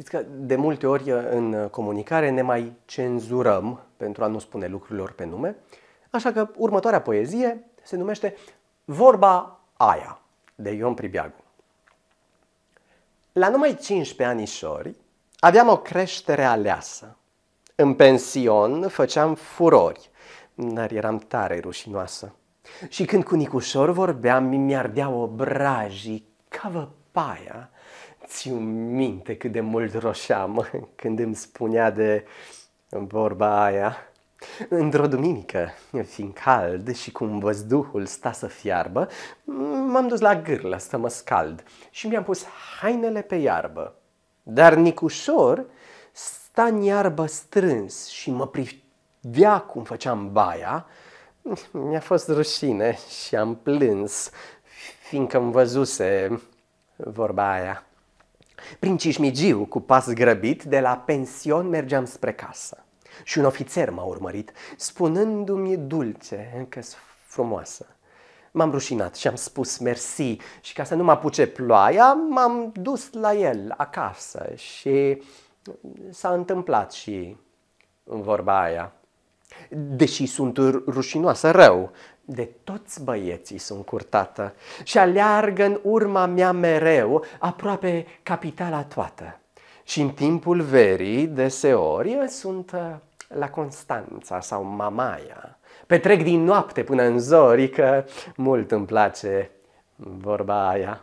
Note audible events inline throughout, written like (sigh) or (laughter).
Știți că de multe ori uh, în uh, comunicare ne mai cenzurăm pentru a nu spune lucrurilor pe nume, așa că următoarea poezie se numește Vorba aia de Ion Pribiagu. La numai 15 anișori aveam o creștere aleasă. În pension făceam furori, dar eram tare rușinoasă. Și când cu Nicușor vorbeam, mi-ardea obrajii ca văpaia ți minte cât de mult roșeam (laughs) când îmi spunea de vorba aia. Într-o duminică, fiind cald și cum văzduhul sta să fiarbă, m-am dus la gârlă să mă scald și mi-am pus hainele pe iarbă. Dar Nicușor sta în iarbă strâns și mă privea cum făceam baia. Mi-a fost rușine și am plâns, fiindcă-mi văzuse vorba aia. Prin cișmigiu, cu pas grăbit, de la pension mergeam spre casă. Și un ofițer m-a urmărit, spunându-mi dulce că frumoasă. M-am rușinat și am spus mersi și ca să nu mă apuce ploaia, m-am dus la el acasă și s-a întâmplat și vorba aia. Deși sunt rușinoasă rău de toți băieții sunt curtată și aleargă în urma mea mereu, aproape capitala toată. Și în timpul verii, deseori, sunt uh, la Constanța sau Mamaia. Petrec din noapte până în zori, că mult îmi place vorba aia.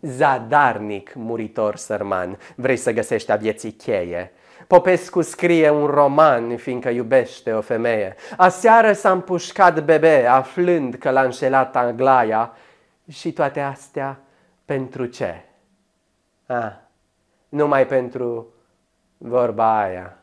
Zadarnic, muritor sărman, vrei să găsești a vieții cheie, Popescu scrie un roman fiindcă iubește o femeie. Aseară s-a împușcat bebe aflând că l-a înșelat Anglaia și toate astea pentru ce? Ah, numai pentru vorba aia.